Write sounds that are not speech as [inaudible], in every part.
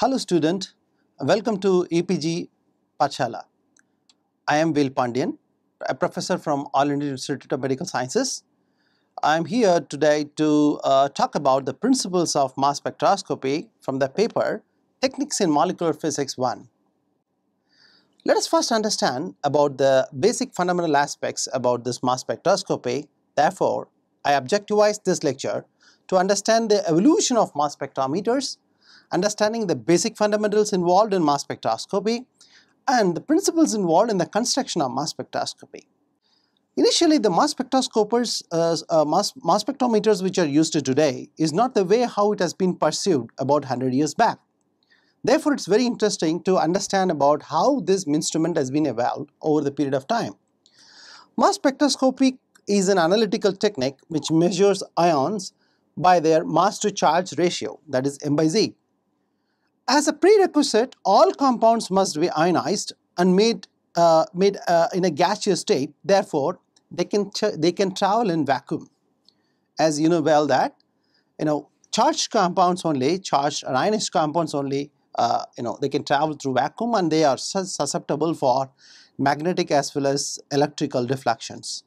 Hello student, welcome to EPG Pachala. I am Vil Pandian, a professor from All India Institute of Medical Sciences. I am here today to uh, talk about the principles of mass spectroscopy from the paper Techniques in Molecular Physics 1. Let us first understand about the basic fundamental aspects about this mass spectroscopy. Therefore, I objectivized this lecture to understand the evolution of mass spectrometers understanding the basic fundamentals involved in mass spectroscopy and the principles involved in the construction of mass spectroscopy. Initially, the mass spectroscopers, uh, uh, mass, mass spectrometers which are used today is not the way how it has been pursued about 100 years back. Therefore, it's very interesting to understand about how this instrument has been evolved over the period of time. Mass spectroscopy is an analytical technique which measures ions by their mass to charge ratio that is M by Z. As a prerequisite, all compounds must be ionized and made, uh, made uh, in a gaseous state. Therefore, they can, they can travel in vacuum. As you know well that, you know, charged compounds only, charged or ionized compounds only, uh, you know, they can travel through vacuum and they are susceptible for magnetic as well as electrical deflections.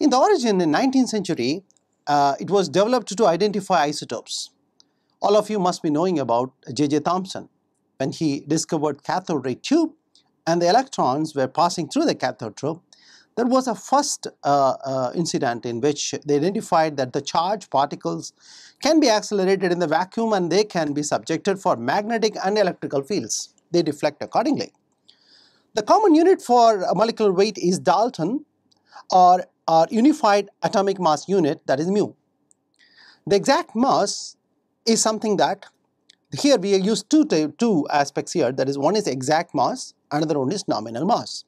In the origin in 19th century, uh, it was developed to identify isotopes all of you must be knowing about J.J. Thomson when he discovered cathode ray tube and the electrons were passing through the cathode tube. There was a first uh, uh, incident in which they identified that the charged particles can be accelerated in the vacuum and they can be subjected for magnetic and electrical fields. They deflect accordingly. The common unit for molecular weight is Dalton or, or unified atomic mass unit that is mu. The exact mass is something that here we use two, two aspects here that is one is exact mass another one is nominal mass.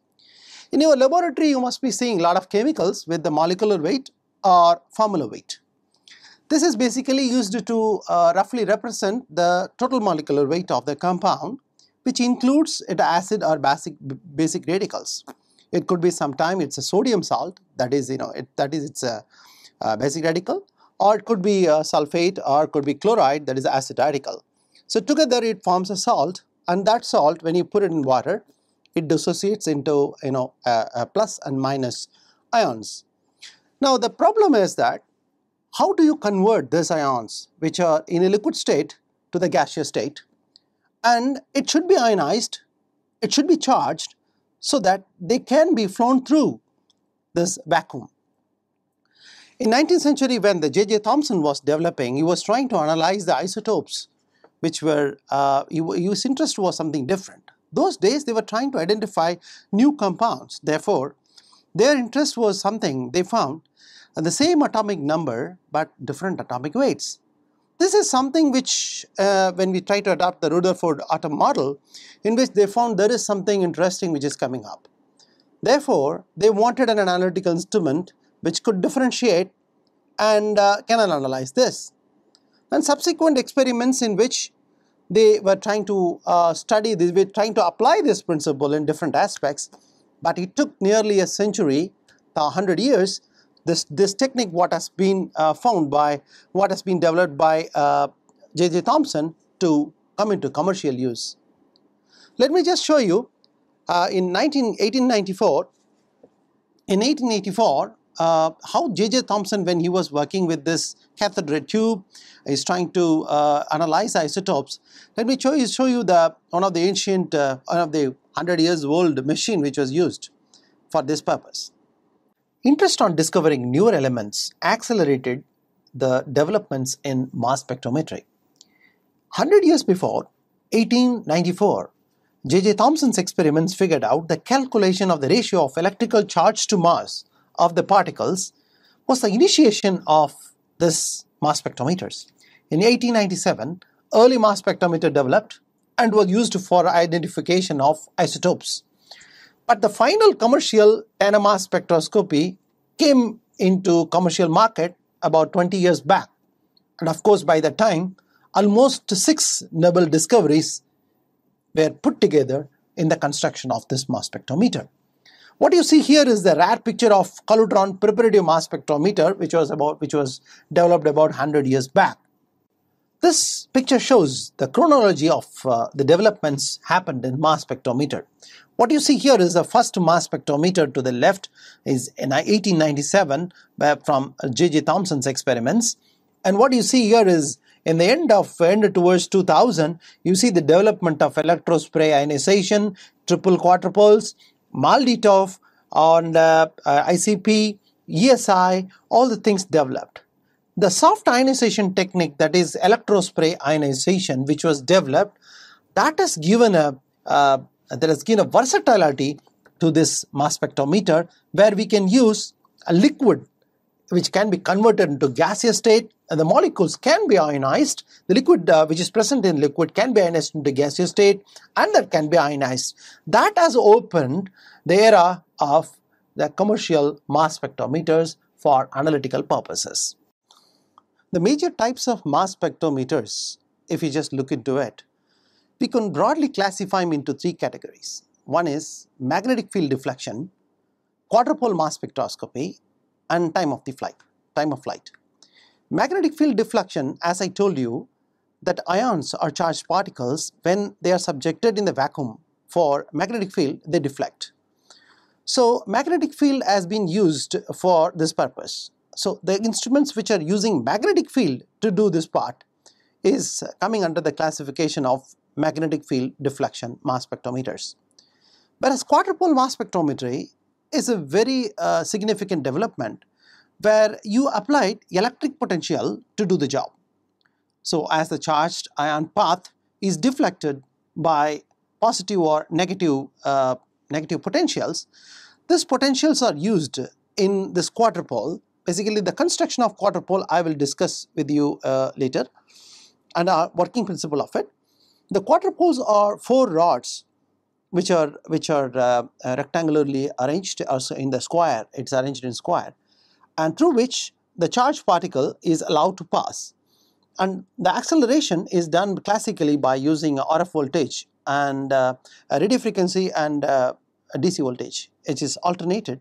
In your laboratory you must be seeing a lot of chemicals with the molecular weight or formula weight. This is basically used to uh, roughly represent the total molecular weight of the compound which includes it acid or basic, basic radicals. It could be sometime it's a sodium salt that is you know it, that is it's a uh, basic radical or it could be uh, sulfate or could be chloride that is acidical. So together it forms a salt and that salt when you put it in water it dissociates into you know and minus ions. Now the problem is that how do you convert these ions which are in a liquid state to the gaseous state and it should be ionized, it should be charged so that they can be flown through this vacuum. In 19th century when the J.J. Thomson was developing, he was trying to analyze the isotopes which were, uh, his interest was something different. Those days they were trying to identify new compounds. Therefore, their interest was something they found uh, the same atomic number but different atomic weights. This is something which uh, when we try to adopt the Rutherford atom model in which they found there is something interesting which is coming up. Therefore, they wanted an analytical instrument which could differentiate and uh, can analyze this. And subsequent experiments in which they were trying to uh, study this, were trying to apply this principle in different aspects, but it took nearly a century, 100 years, this, this technique what has been uh, found by, what has been developed by J.J. Uh, Thompson to come into commercial use. Let me just show you uh, in 19, 1894, in 1884, uh, how J.J. Thompson, when he was working with this cathode tube, is trying to uh, analyze isotopes. Let me show you, show you the one of the ancient, uh, one of the 100 years old machine which was used for this purpose. Interest on discovering newer elements accelerated the developments in mass spectrometry. 100 years before, 1894, J.J. Thomson's experiments figured out the calculation of the ratio of electrical charge to mass of the particles was the initiation of this mass spectrometers. In 1897, early mass spectrometer developed and was used for identification of isotopes. But the final commercial NMR spectroscopy came into commercial market about 20 years back. And of course, by that time, almost six Nobel discoveries were put together in the construction of this mass spectrometer. What you see here is the rare picture of collutron preparative mass spectrometer, which was about which was developed about 100 years back. This picture shows the chronology of uh, the developments happened in mass spectrometer. What you see here is the first mass spectrometer to the left is in 1897 from J.J. Thomson's experiments. And what you see here is in the end of end towards 2000, you see the development of electrospray ionization, triple quadrupoles, MALDITOF, on the, uh, ICP, ESI, all the things developed. The soft ionization technique, that is electrospray ionization, which was developed, that has given a uh, that has given a versatility to this mass spectrometer, where we can use a liquid which can be converted into gaseous state the molecules can be ionized. The liquid uh, which is present in liquid can be ionized into gaseous state and that can be ionized. That has opened the era of the commercial mass spectrometers for analytical purposes. The major types of mass spectrometers, if you just look into it, we can broadly classify them into three categories. One is magnetic field deflection, quadrupole mass spectroscopy, and time of the flight, time of flight. Magnetic field deflection, as I told you, that ions are charged particles, when they are subjected in the vacuum for magnetic field, they deflect. So magnetic field has been used for this purpose. So the instruments which are using magnetic field to do this part is coming under the classification of magnetic field deflection mass spectrometers. Whereas quadrupole mass spectrometry is a very uh, significant development where you applied electric potential to do the job. So as the charged ion path is deflected by positive or negative, uh, negative potentials, these potentials are used in this quadrupole. Basically the construction of quadrupole I will discuss with you uh, later and our working principle of it. The quadrupoles are four rods which are which are uh, rectangularly arranged also in the square it's arranged in square and through which the charged particle is allowed to pass. And the acceleration is done classically by using RF voltage and uh, radio frequency and uh, DC voltage which is alternated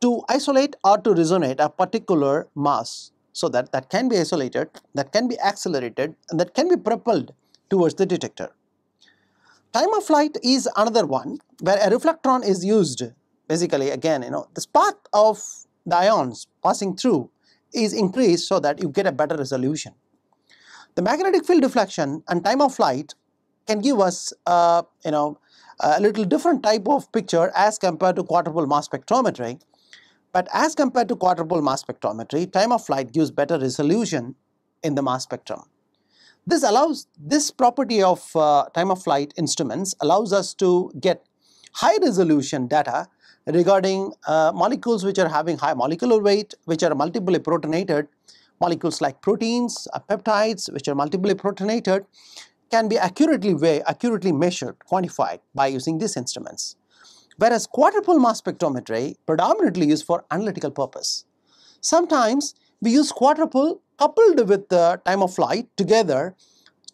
to isolate or to resonate a particular mass so that that can be isolated, that can be accelerated and that can be propelled towards the detector. Time of flight is another one where a reflectron is used basically again you know this path of the ions passing through is increased so that you get a better resolution. The magnetic field deflection and time of flight can give us uh, you know a little different type of picture as compared to quadrupole mass spectrometry. But as compared to quadrupole mass spectrometry, time of flight gives better resolution in the mass spectrum. This allows this property of uh, time of flight instruments allows us to get high resolution data regarding uh, molecules which are having high molecular weight which are multiply protonated molecules like proteins uh, peptides which are multiply protonated can be accurately accurately measured quantified by using these instruments whereas quadrupole mass spectrometry predominantly used for analytical purpose sometimes we use quadrupole coupled with the time of flight together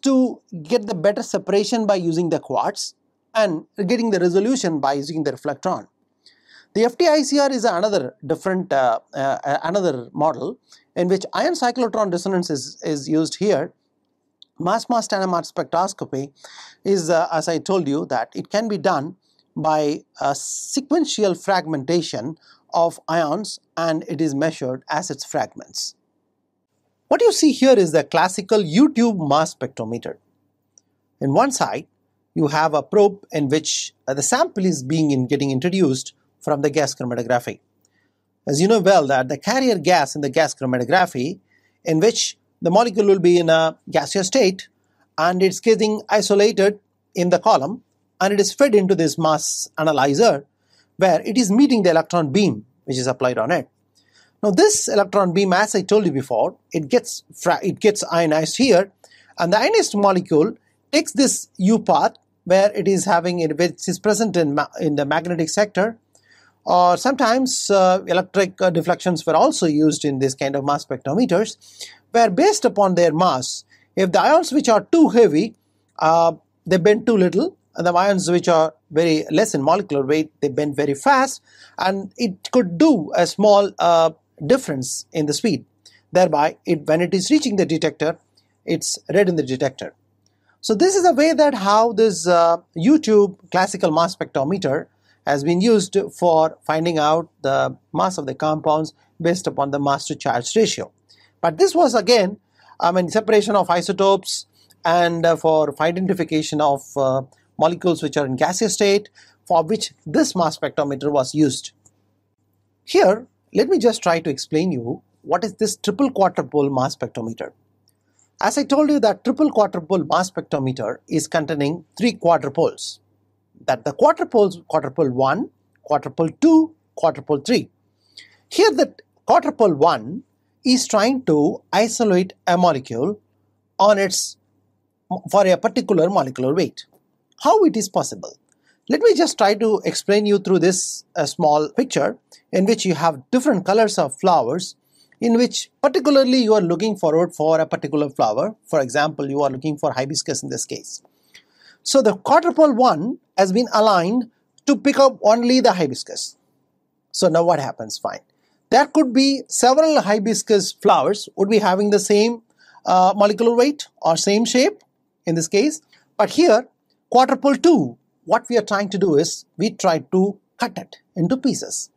to get the better separation by using the quartz and getting the resolution by using the reflectron the FTICR is another different, uh, uh, uh, another model in which ion cyclotron dissonance is, is used here. Mass mass NMR spectroscopy is, uh, as I told you, that it can be done by sequential fragmentation of ions and it is measured as its fragments. What you see here is the classical U-tube mass spectrometer. In one side, you have a probe in which uh, the sample is being in getting introduced from the gas chromatography. As you know well that the carrier gas in the gas chromatography in which the molecule will be in a gaseous state and it's getting isolated in the column and it is fed into this mass analyzer where it is meeting the electron beam which is applied on it. Now this electron beam as I told you before it gets it gets ionized here and the ionized molecule takes this U path where it is having it which is present in, in the magnetic sector or sometimes uh, electric uh, deflections were also used in this kind of mass spectrometers, where based upon their mass, if the ions which are too heavy, uh, they bend too little, and the ions which are very less in molecular weight, they bend very fast, and it could do a small uh, difference in the speed. Thereby, it, when it is reaching the detector, it's read in the detector. So this is a way that how this uh, YouTube classical mass spectrometer has been used for finding out the mass of the compounds based upon the mass to charge ratio. But this was again, I mean, separation of isotopes and uh, for identification of uh, molecules which are in gaseous state for which this mass spectrometer was used. Here, let me just try to explain you what is this triple quadrupole mass spectrometer. As I told you that triple quadrupole mass spectrometer is containing three quadrupoles that the quadrupoles, quadruple 1, quadruple 2, quadruple 3. Here the quadruple 1 is trying to isolate a molecule on its for a particular molecular weight. How it is possible? Let me just try to explain you through this uh, small picture in which you have different colors of flowers in which particularly you are looking forward for a particular flower. For example, you are looking for hibiscus in this case. So the quadrupole 1 has been aligned to pick up only the hibiscus. So now what happens? Fine. There could be several hibiscus flowers would be having the same uh, molecular weight or same shape in this case. But here, quadrupole 2, what we are trying to do is we try to cut it into pieces.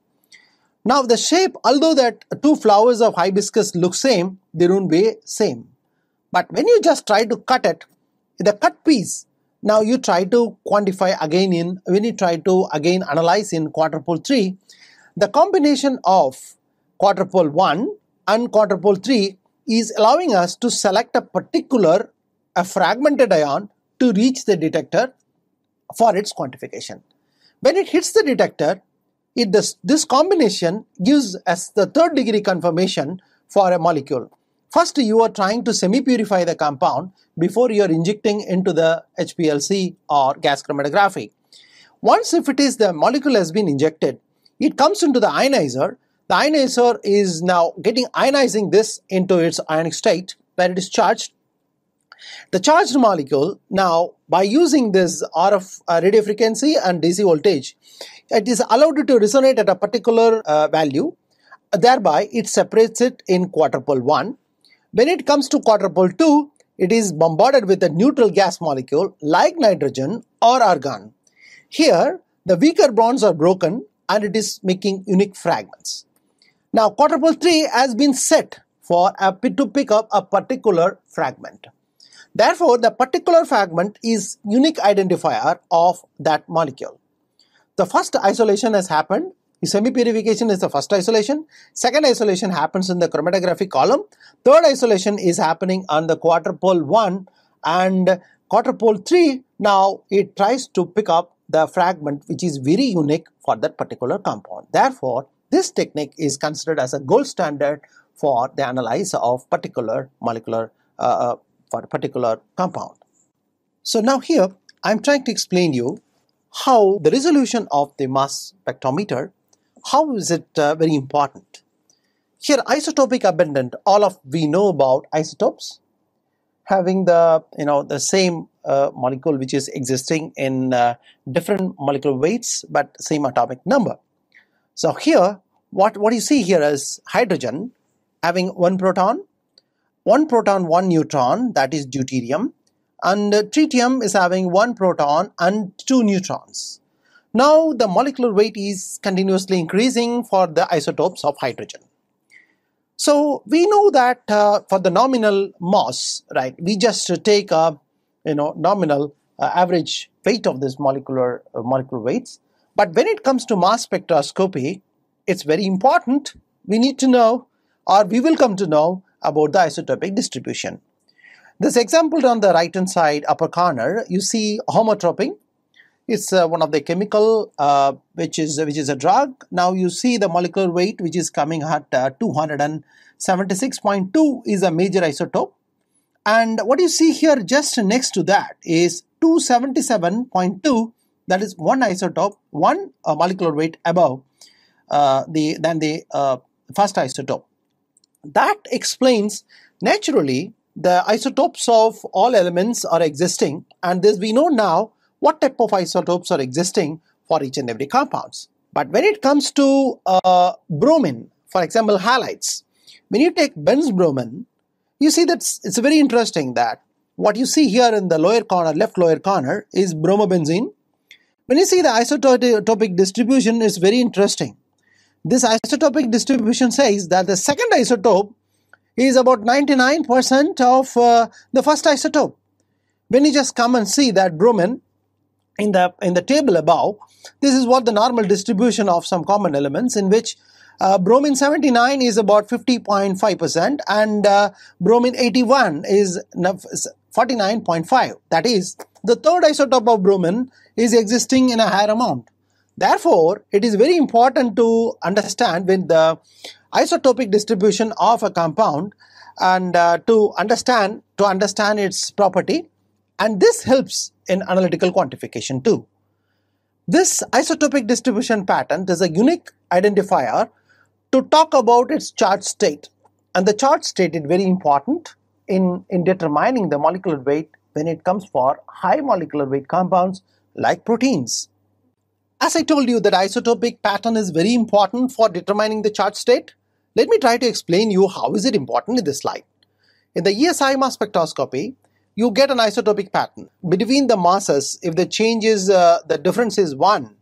Now the shape, although that two flowers of hibiscus look same, they don't be same. But when you just try to cut it, the cut piece now you try to quantify again in, when you try to again analyze in quadrupole 3, the combination of quadrupole 1 and quadrupole 3 is allowing us to select a particular, a fragmented ion to reach the detector for its quantification. When it hits the detector, it does, this combination gives us the third degree confirmation for a molecule. First, you are trying to semi-purify the compound before you are injecting into the HPLC or gas chromatography. Once if it is the molecule has been injected, it comes into the ionizer. The ionizer is now getting ionizing this into its ionic state where it is charged. The charged molecule now by using this RF uh, radio frequency and DC voltage, it is allowed to resonate at a particular uh, value. Thereby, it separates it in quadruple 1 when it comes to quadrupole 2, it is bombarded with a neutral gas molecule like nitrogen or argon. Here, the weaker bonds are broken and it is making unique fragments. Now, quadrupole 3 has been set for to pick up a particular fragment. Therefore, the particular fragment is unique identifier of that molecule. The first isolation has happened Semi-purification is the first isolation. Second isolation happens in the chromatographic column. Third isolation is happening on the quadrupole 1 and quadrupole 3 now it tries to pick up the fragment which is very unique for that particular compound. Therefore, this technique is considered as a gold standard for the analysis of particular molecular uh, uh for a particular compound. So now here I'm trying to explain you how the resolution of the mass spectrometer how is it uh, very important? Here, isotopic abundant, all of we know about isotopes having the, you know, the same uh, molecule which is existing in uh, different molecular weights but same atomic number. So here, what, what you see here is hydrogen having one proton, one proton, one neutron, that is deuterium, and tritium is having one proton and two neutrons. Now the molecular weight is continuously increasing for the isotopes of hydrogen. So we know that uh, for the nominal mass, right, we just take a you know nominal uh, average weight of this molecular uh, molecular weights. But when it comes to mass spectroscopy, it's very important. We need to know, or we will come to know about the isotopic distribution. This example on the right hand side upper corner, you see homotropy it's uh, one of the chemical uh, which is which is a drug now you see the molecular weight which is coming at uh, 276.2 is a major isotope and what you see here just next to that is 277.2 that is one isotope one uh, molecular weight above uh, the than the uh, first isotope that explains naturally the isotopes of all elements are existing and this we know now what type of isotopes are existing for each and every compounds. But when it comes to uh, bromine, for example, halides, when you take bromine, you see that it's very interesting that what you see here in the lower corner, left lower corner, is bromobenzene. When you see the isotopic distribution is very interesting. This isotopic distribution says that the second isotope is about 99% of uh, the first isotope. When you just come and see that bromine in the in the table above this is what the normal distribution of some common elements in which uh, bromine 79 is about 50.5 percent and uh, bromine 81 is 49.5 that is the third isotope of bromine is existing in a higher amount therefore it is very important to understand when the isotopic distribution of a compound and uh, to understand to understand its property and this helps in analytical quantification too. This isotopic distribution pattern is a unique identifier to talk about its charge state and the charge state is very important in, in determining the molecular weight when it comes for high molecular weight compounds like proteins. As I told you that isotopic pattern is very important for determining the charge state, let me try to explain you how is it important in this slide. In the ESI mass spectroscopy, you get an isotopic pattern. Between the masses, if the change is, uh, the difference is 1,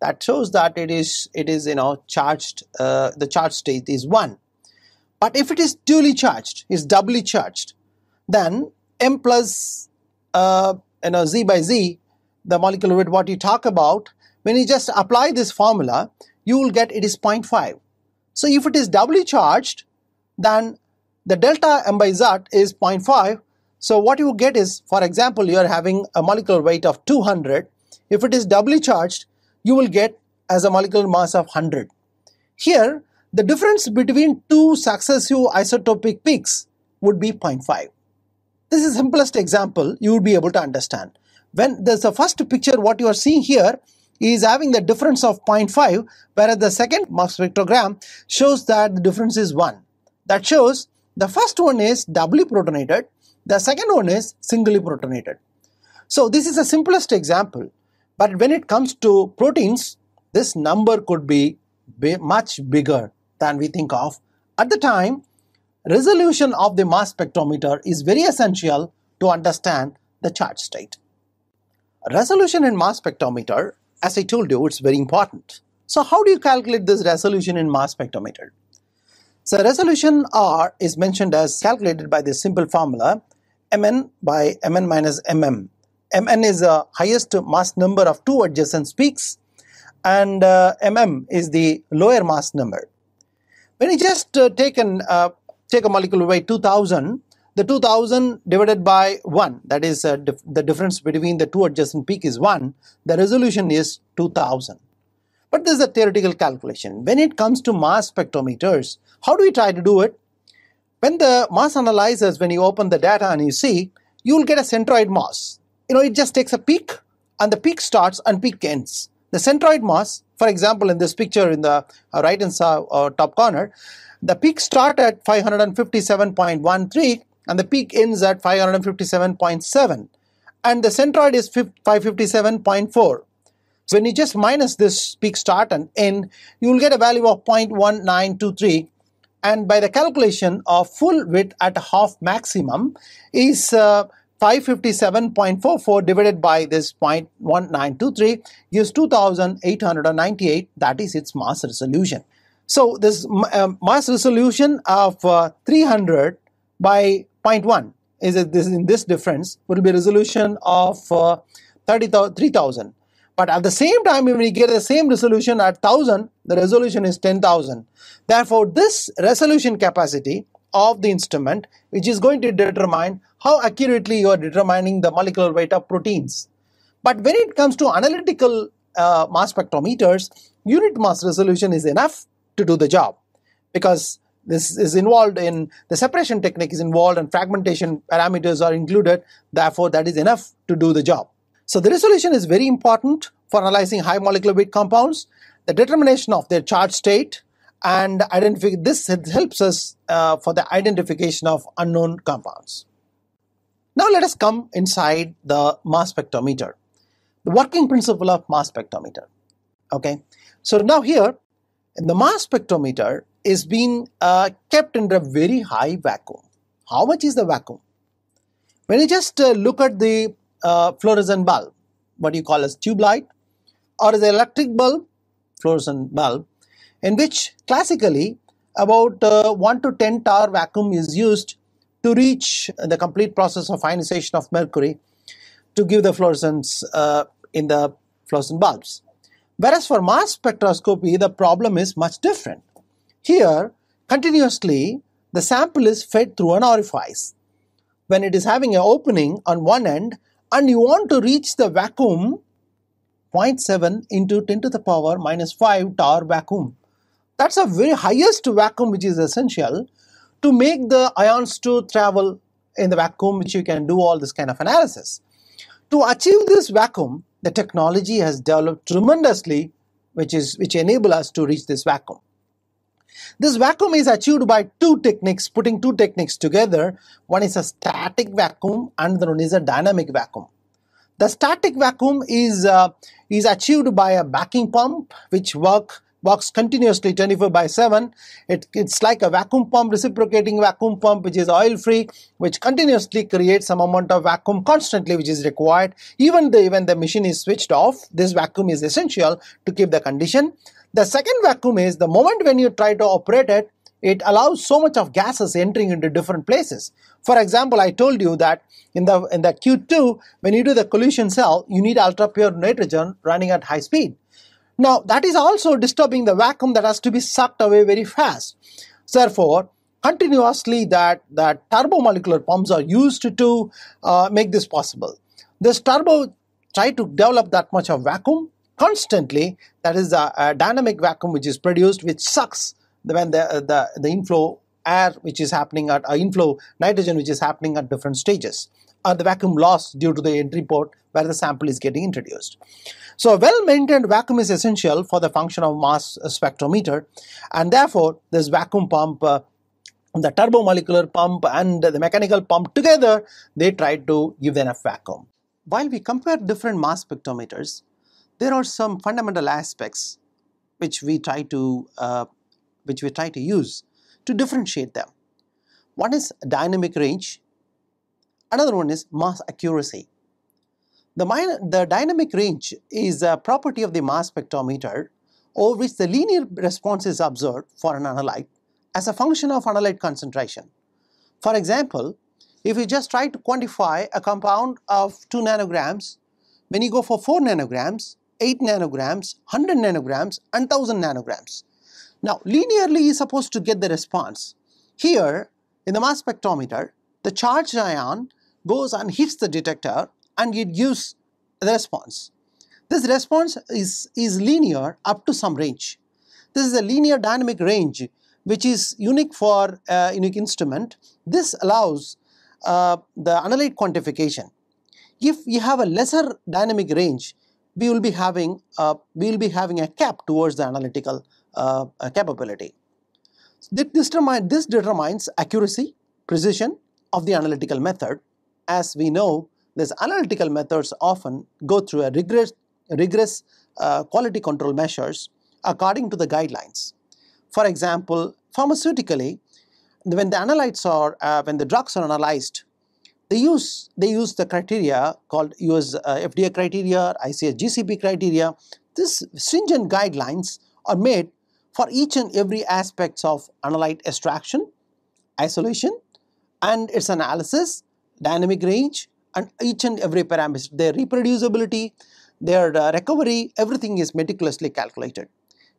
that shows that it is, it is you know, charged, uh, the charge state is 1. But if it is doubly charged, is doubly charged, then m plus uh, you know, z by z, the molecular weight what you talk about, when you just apply this formula, you will get it is 0.5. So if it is doubly charged, then the delta m by z is 0.5 so what you get is, for example, you are having a molecular weight of 200. If it is doubly charged, you will get as a molecular mass of 100. Here, the difference between two successive isotopic peaks would be 0.5. This is simplest example you would be able to understand. When there's the first picture, what you are seeing here is having the difference of 0.5, whereas the second mass spectrogram shows that the difference is 1. That shows the first one is doubly protonated, the second one is singly protonated. So this is the simplest example, but when it comes to proteins, this number could be, be much bigger than we think of. At the time, resolution of the mass spectrometer is very essential to understand the charge state. Resolution in mass spectrometer, as I told you, it's very important. So how do you calculate this resolution in mass spectrometer? So resolution R is mentioned as calculated by this simple formula mn by mn minus mm. mn is the highest mass number of two adjacent peaks and uh, mm is the lower mass number. When you just uh, take, an, uh, take a molecule weight 2000, the 2000 divided by 1 that is uh, dif the difference between the two adjacent peak is 1 the resolution is 2000 but this is a theoretical calculation when it comes to mass spectrometers how do we try to do it when the mass analyzers, when you open the data and you see, you'll get a centroid mass. You know, it just takes a peak and the peak starts and peak ends. The centroid mass, for example, in this picture in the uh, right hand side uh, top corner, the peak start at 557.13 and the peak ends at 557.7 and the centroid is 557.4. So when you just minus this peak start and end, you will get a value of 0.1923 and by the calculation of full width at half maximum is uh, 557.44 divided by this 0.1923 gives 2898 that is its mass resolution. So this uh, mass resolution of uh, 300 by 0.1 is this in this difference will be resolution of uh, but at the same time, when you get the same resolution at 1000, the resolution is 10,000. Therefore, this resolution capacity of the instrument, which is going to determine how accurately you are determining the molecular weight of proteins. But when it comes to analytical uh, mass spectrometers, unit mass resolution is enough to do the job because this is involved in the separation technique is involved and fragmentation parameters are included. Therefore, that is enough to do the job. So the resolution is very important for analyzing high molecular weight compounds, the determination of their charge state, and identify this helps us uh, for the identification of unknown compounds. Now let us come inside the mass spectrometer, the working principle of mass spectrometer. Okay, so now here the mass spectrometer is being uh, kept under a very high vacuum. How much is the vacuum? When you just uh, look at the uh, fluorescent bulb, what you call as tube light, or is electric bulb, fluorescent bulb, in which classically about uh, 1 to 10 tar vacuum is used to reach the complete process of ionization of mercury to give the fluorescence uh, in the fluorescent bulbs. Whereas for mass spectroscopy, the problem is much different. Here, continuously, the sample is fed through an orifice. When it is having an opening on one end, and you want to reach the vacuum 0.7 into 10 to the power minus 5 tar vacuum. That's a very highest vacuum which is essential to make the ions to travel in the vacuum which you can do all this kind of analysis. To achieve this vacuum, the technology has developed tremendously which is which enable us to reach this vacuum. This vacuum is achieved by two techniques, putting two techniques together. One is a static vacuum and the one is a dynamic vacuum. The static vacuum is, uh, is achieved by a backing pump which work, works continuously 24 by 7. It, it's like a vacuum pump, reciprocating vacuum pump which is oil free, which continuously creates some amount of vacuum constantly which is required. Even the, when the machine is switched off, this vacuum is essential to keep the condition. The second vacuum is the moment when you try to operate it, it allows so much of gases entering into different places. For example, I told you that in the, in the Q2, when you do the collision cell, you need ultra pure nitrogen running at high speed. Now, that is also disturbing the vacuum that has to be sucked away very fast. Therefore, continuously that, that turbomolecular pumps are used to uh, make this possible. This turbo try to develop that much of vacuum constantly. That is a dynamic vacuum which is produced, which sucks when the, the, the inflow air which is happening at uh, inflow nitrogen which is happening at different stages or uh, the vacuum loss due to the entry port where the sample is getting introduced. So well maintained vacuum is essential for the function of mass spectrometer and therefore this vacuum pump uh, the turbomolecular pump and the mechanical pump together they try to give enough vacuum. While we compare different mass spectrometers there are some fundamental aspects which we try to uh, which we try to use to differentiate them. One is dynamic range, another one is mass accuracy. The, minor, the dynamic range is a property of the mass spectrometer over which the linear response is observed for an analyte as a function of analyte concentration. For example, if you just try to quantify a compound of 2 nanograms, when you go for 4 nanograms, 8 nanograms, 100 nanograms and 1000 nanograms. Now linearly is supposed to get the response. Here in the mass spectrometer, the charged ion goes and hits the detector and it gives the response. This response is, is linear up to some range. This is a linear dynamic range which is unique for a uh, unique instrument. This allows uh, the analyte quantification. If you have a lesser dynamic range, we will be having uh, we will be having a cap towards the analytical uh, uh, capability. This, determine, this determines accuracy, precision of the analytical method. As we know, these analytical methods often go through a rigorous, rigorous uh, quality control measures according to the guidelines. For example, pharmaceutically, when the analytes are, uh, when the drugs are analyzed they use they use the criteria called US uh, FDA criteria, ICS GCP criteria. These stringent guidelines are made for each and every aspects of analyte extraction, isolation, and its analysis, dynamic range, and each and every parameter, their reproducibility, their uh, recovery, everything is meticulously calculated.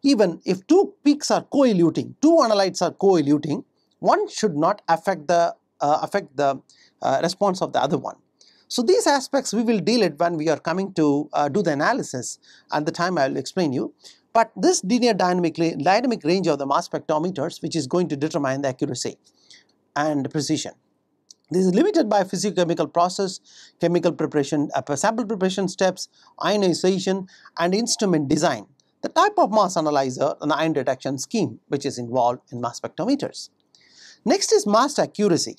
Even if two peaks are co-eluting, two analytes are co-eluting, one should not affect the uh, affect the uh, response of the other one. So these aspects we will deal it when we are coming to uh, do the analysis and the time I will explain you. But this linear dynamic, dynamic range of the mass spectrometers which is going to determine the accuracy and precision. This is limited by physicochemical process, chemical preparation, sample preparation steps, ionization and instrument design, the type of mass analyzer and ion detection scheme which is involved in mass spectrometers. Next is mass accuracy.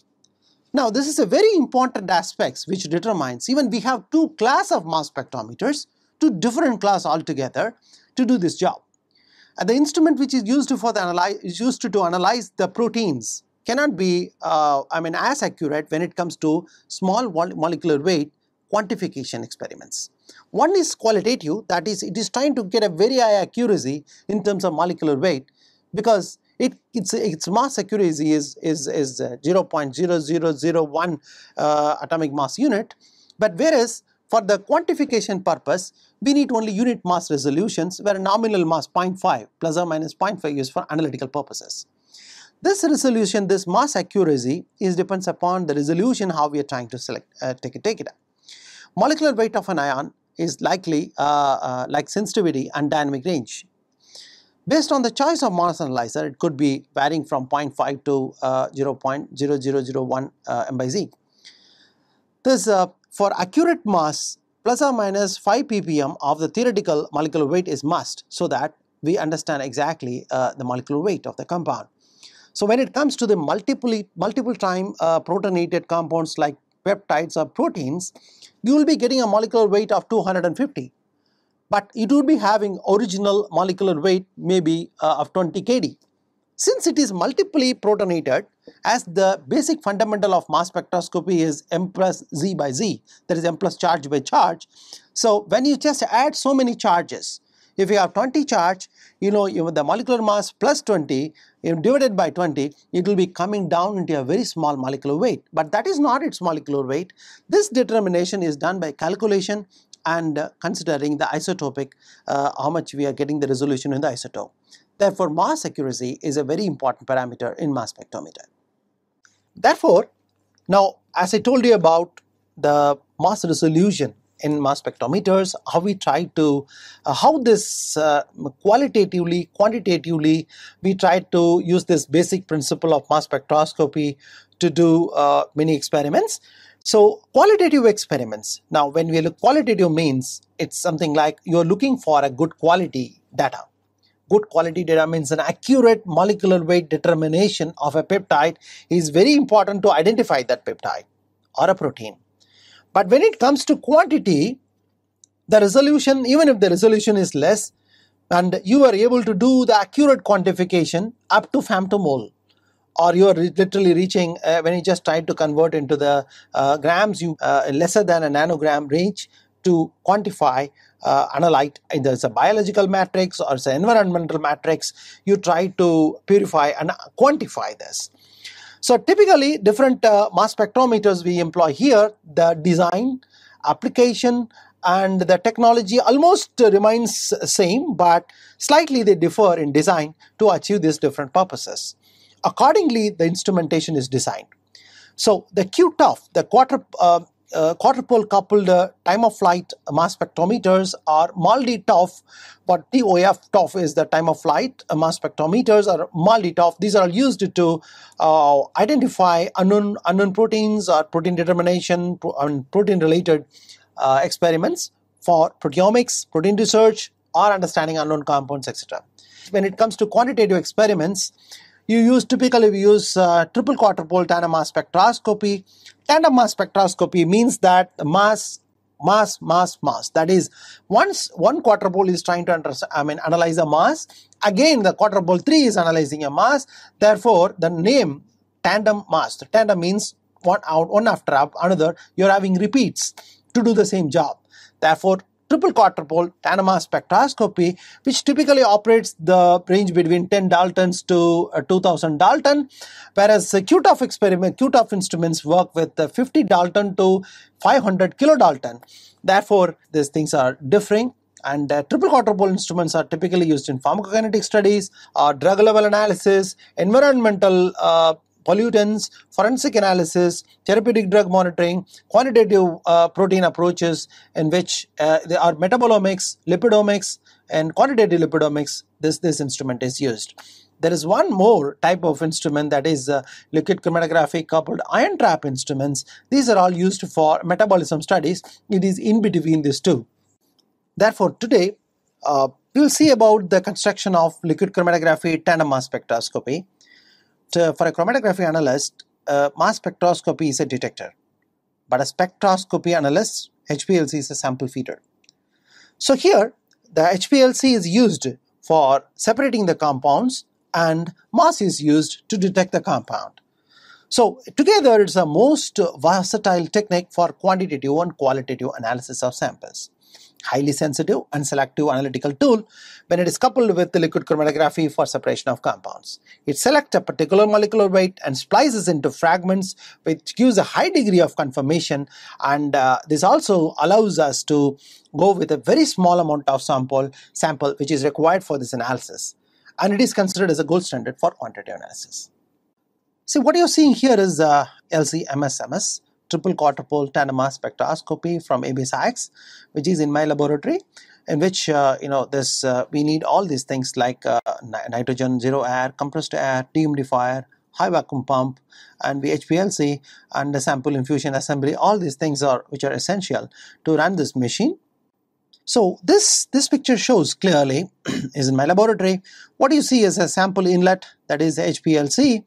Now this is a very important aspect which determines even we have two class of mass spectrometers, two different class altogether to do this job. And the instrument which is used for the analyze is used to, to analyze the proteins cannot be uh, I mean as accurate when it comes to small molecular weight quantification experiments. One is qualitative that is it is trying to get a very high accuracy in terms of molecular weight because it, its, its mass accuracy is, is, is uh, 0.0001 uh, atomic mass unit, but whereas for the quantification purpose, we need only unit mass resolutions where nominal mass 0.5 plus or minus 0.5 is for analytical purposes. This resolution, this mass accuracy is depends upon the resolution how we are trying to select, uh, take, it, take it Molecular weight of an ion is likely uh, uh, like sensitivity and dynamic range. Based on the choice of mass analyzer, it could be varying from 0.5 to uh, 0.0001 uh, m by z. This uh, for accurate mass plus or minus 5 ppm of the theoretical molecular weight is must so that we understand exactly uh, the molecular weight of the compound. So when it comes to the multiple, multiple time uh, protonated compounds like peptides or proteins, you will be getting a molecular weight of 250 but it would be having original molecular weight maybe uh, of 20 kd. Since it is multiply protonated as the basic fundamental of mass spectroscopy is m plus z by z that is m plus charge by charge. So when you just add so many charges if you have 20 charge you know the molecular mass plus 20 divided by 20 it will be coming down into a very small molecular weight but that is not its molecular weight. This determination is done by calculation and considering the isotopic uh, how much we are getting the resolution in the isotope. Therefore mass accuracy is a very important parameter in mass spectrometer. Therefore now as I told you about the mass resolution in mass spectrometers how we try to uh, how this uh, qualitatively quantitatively we try to use this basic principle of mass spectroscopy to do uh, many experiments so qualitative experiments. Now, when we look qualitative means, it's something like you're looking for a good quality data. Good quality data means an accurate molecular weight determination of a peptide is very important to identify that peptide or a protein. But when it comes to quantity, the resolution, even if the resolution is less, and you are able to do the accurate quantification up to femtomole or you're literally reaching uh, when you just try to convert into the uh, grams you uh, lesser than a nanogram range to quantify uh, analyte either it's a biological matrix or it's an environmental matrix you try to purify and quantify this so typically different uh, mass spectrometers we employ here the design application and the technology almost remains same but slightly they differ in design to achieve these different purposes Accordingly, the instrumentation is designed. So the QTOF, the quarter, uh, uh, quadrupole coupled uh, time of flight mass spectrometers are MALDI TOF, but TOF TOF is the time of flight mass spectrometers are MALDI TOF. These are used to uh, identify unknown unknown proteins or protein determination pro and protein related uh, experiments for proteomics, protein research, or understanding unknown compounds, etc. When it comes to quantitative experiments, you use typically we use uh, triple quarter pole tandem mass spectroscopy. Tandem mass spectroscopy means that mass mass mass mass that is once one quarter pole is trying to under, I mean analyze a mass again the quarter pole 3 is analyzing a mass therefore the name tandem mass the tandem means one out one after another you're having repeats to do the same job therefore triple quadrupole Tanama spectroscopy, which typically operates the range between 10 Daltons to uh, 2000 Dalton, whereas uh, QTOF experiment, QTOF instruments work with uh, 50 Dalton to 500 kilodalton. Therefore, these things are differing and uh, triple quadrupole instruments are typically used in pharmacokinetic studies, uh, drug level analysis, environmental uh, pollutants, forensic analysis, therapeutic drug monitoring, quantitative uh, protein approaches in which uh, there are metabolomics, lipidomics, and quantitative lipidomics, this, this instrument is used. There is one more type of instrument that is uh, liquid chromatography coupled ion trap instruments. These are all used for metabolism studies. It is in between these two. Therefore, today, uh, we'll see about the construction of liquid chromatography tandem mass spectroscopy uh, for a chromatography analyst, uh, mass spectroscopy is a detector, but a spectroscopy analyst, HPLC, is a sample feeder. So here, the HPLC is used for separating the compounds and mass is used to detect the compound. So together, it's the most versatile technique for quantitative and qualitative analysis of samples highly sensitive and selective analytical tool when it is coupled with the liquid chromatography for separation of compounds. It selects a particular molecular weight and splices into fragments which gives a high degree of confirmation and uh, this also allows us to go with a very small amount of sample, sample which is required for this analysis and it is considered as a gold standard for quantitative analysis. See what you're seeing here is uh, LC-MS-MS triple quadrupole Tanema spectroscopy from AB which is in my laboratory, in which uh, you know this uh, we need all these things like uh, nitrogen zero air, compressed air, dehumidifier, high vacuum pump, and the HPLC and the sample infusion assembly. All these things are which are essential to run this machine. So this this picture shows clearly [clears throat] is in my laboratory. What you see is a sample inlet that is HPLC,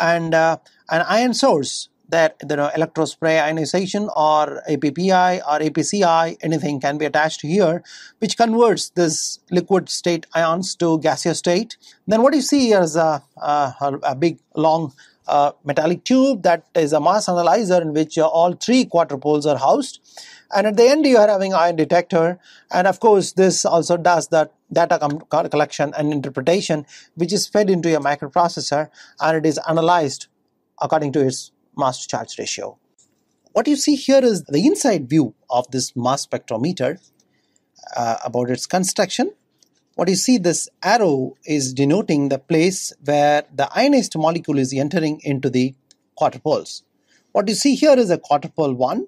and uh, an ion source that you know electrospray ionization or APPI or APCI anything can be attached here which converts this liquid state ions to gaseous state then what you see here is a, a, a big long uh, metallic tube that is a mass analyzer in which uh, all three quarter poles are housed and at the end you are having ion detector and of course this also does that data collection and interpretation which is fed into your microprocessor and it is analyzed according to its mass to charge ratio. What you see here is the inside view of this mass spectrometer uh, about its construction. What you see this arrow is denoting the place where the ionized molecule is entering into the quadrupoles. What you see here is a quadrupole 1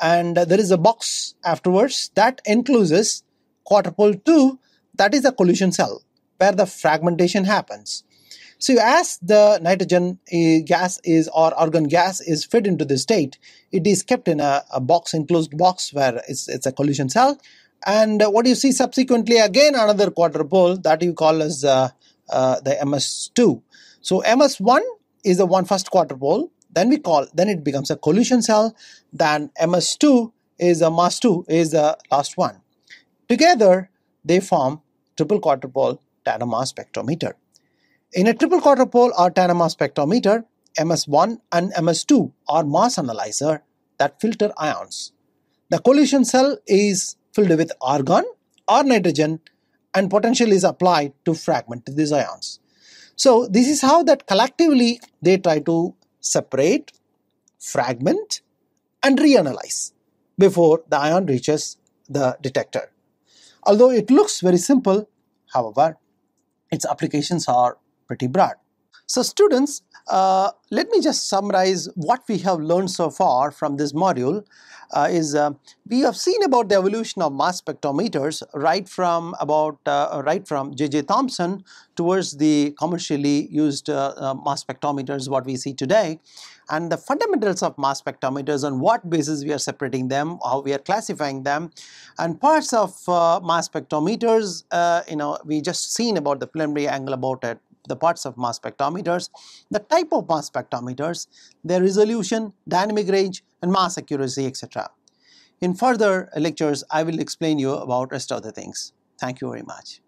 and there is a box afterwards that encloses quadrupole 2 that is the collision cell where the fragmentation happens. So as the nitrogen eh, gas is or argon gas is fed into the state, it is kept in a, a box, enclosed box where it's, it's a collision cell. And what you see subsequently again another quadrupole that you call as uh, uh, the MS2. So MS1 is the one first quadrupole. Then we call then it becomes a collision cell. Then MS2 is a mass2 is the last one. Together they form triple quadrupole mass spectrometer. In a triple quadrupole or Tanama spectrometer, MS1 and MS2 are mass analyzer that filter ions. The collision cell is filled with argon or nitrogen and potential is applied to fragment these ions. So this is how that collectively they try to separate, fragment and reanalyze before the ion reaches the detector. Although it looks very simple, however, its applications are pretty broad. So students, uh, let me just summarize what we have learned so far from this module uh, is uh, we have seen about the evolution of mass spectrometers right from about uh, right from J.J. Thompson towards the commercially used uh, uh, mass spectrometers what we see today and the fundamentals of mass spectrometers on what basis we are separating them, how we are classifying them and parts of mass spectrometers you know we just seen about the preliminary angle about it the parts of mass spectrometers, the type of mass spectrometers, their resolution, dynamic range and mass accuracy etc. In further lectures I will explain you about rest of the things. Thank you very much.